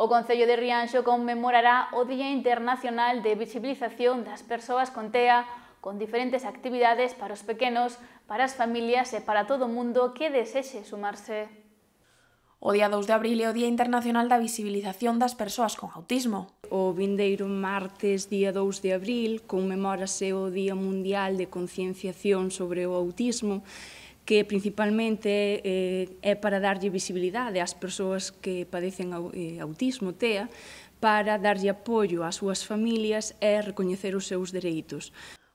O Concello de Rianxo conmemorará o Día Internacional de Visibilización das Persoas con TEA con diferentes actividades para os pequenos, para as familias e para todo o mundo que desexe sumarse. O día 2 de abril é o Día Internacional da Visibilización das Persoas con Autismo. O vindeiro martes, día 2 de abril, conmemorase o Día Mundial de Concienciación sobre o Autismo que principalmente eh, é para darlle visibilidade ás persoas que padecen eh, autismo, TEA, para darlle apoio ás súas familias e recoñecer os seus dereitos.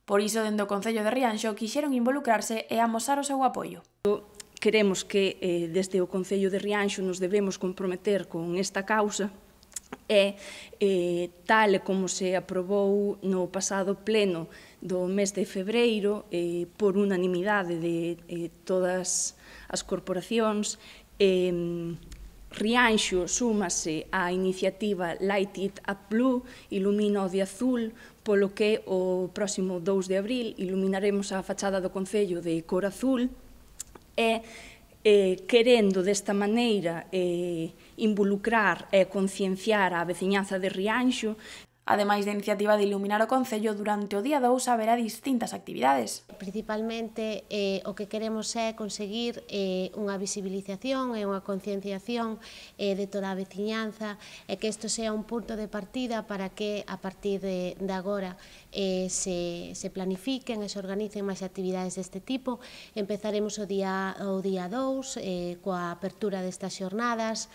Por iso, dentro o Concello de Rianxo, quixeron involucrarse e amosar o seu apoio. Queremos que eh, desde o Concello de Rianxo nos debemos comprometer con esta causa e eh, tal como se aprobou no pasado pleno do mes de febreiro eh, por unanimidade de eh, todas as corporacións eh, Rianxo súmase á iniciativa Light It Up Blue, ilumina o de azul, polo que o próximo 2 de abril iluminaremos a fachada do Concello de cor azul e eh, querendo desta maneira eh, involucrar e concienciar a veciñanza de Rianxo Ademais da iniciativa de iluminar o Concello, durante o día 2 haberá distintas actividades. Principalmente eh, o que queremos é conseguir eh, unha visibilización e unha concienciación eh, de toda a veciñanza e que isto sea un punto de partida para que a partir de, de agora eh, se, se planifiquen e se organicen máis actividades deste tipo. Empezaremos o día, o día 2 eh, coa apertura destas xornadas,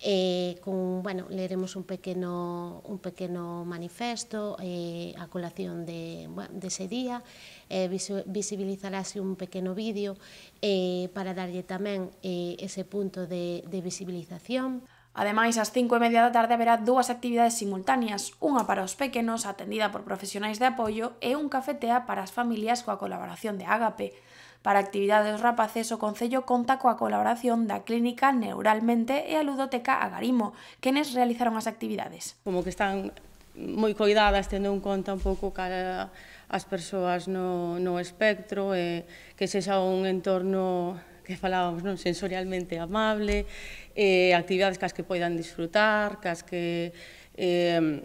eh, con, bueno, leremos un pequeno, un pequeno manifesto manifesto eh, a colación de, bueno, de ese día, eh, visibilizarase un pequeno vídeo eh, para darlle tamén eh, ese punto de, de visibilización. Ademais, ás cinco e media da tarde haberá dúas actividades simultáneas, unha para os pequenos, atendida por profesionais de apoio, e un cafetea para as familias coa colaboración de Ágape. Para actividades dos rapaces, o Concello conta coa colaboración da Clínica Neuralmente e a Ludoteca Agarimo, quenes realizaron as actividades. Como que están moi coidadas tendo en conta un pouco cara as persoas no, no espectro, e que sexa un entorno que falábamos non sensorialmente amable, eh, actividades cas que poidan disfrutar, cas que eh,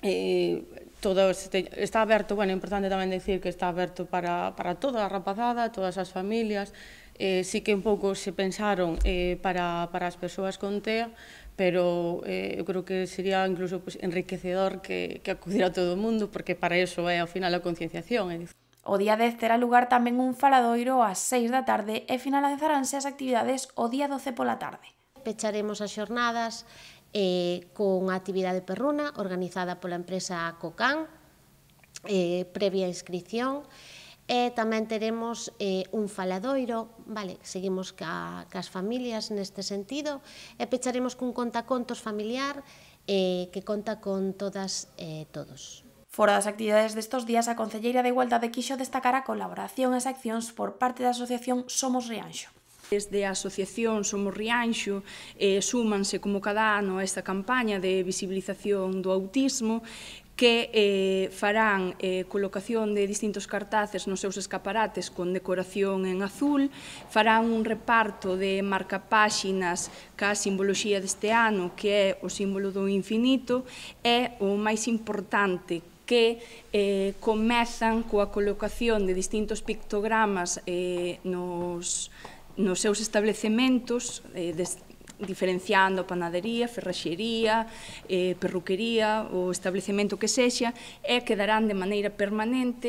eh, todo este, está aberto, bueno, é importante tamén decir que está aberto para, para toda a rapazada, todas as familias, eh, sí que un pouco se pensaron eh, para, para as persoas con TEA, pero eh, eu creo que sería incluso pues, enriquecedor que, que acudira todo o mundo, porque para eso é, ao final, a concienciación. Eh. O día 10 terá lugar tamén un faladoiro ás 6 da tarde e finalizaránse as actividades o día 12 pola tarde. Pecharemos as xornadas eh, con a actividade perruna organizada pola empresa COCAN, eh, previa inscripción, E tamén teremos eh, un faladoiro, vale, seguimos ca, cas familias neste sentido, e pecharemos cun contacontos familiar eh, que conta con todas e eh, todos. Fora das actividades destos días, a Concelleira de Igualdade de quixo destacará a colaboración e as accións por parte da Asociación Somos Rianxo. Desde a Asociación Somos Rianxo eh, súmanse como cada ano a esta campaña de visibilización do autismo que eh, farán eh, colocación de distintos cartaces nos seus escaparates con decoración en azul, farán un reparto de marcapáxinas ca simboloxía deste ano, que é o símbolo do infinito, é o máis importante que eh, comezan coa colocación de distintos pictogramas eh, nos, nos seus establecementos eh, des, diferenciando panadería, ferraxería, eh, perruquería, o establecemento que sexa, e quedarán de maneira permanente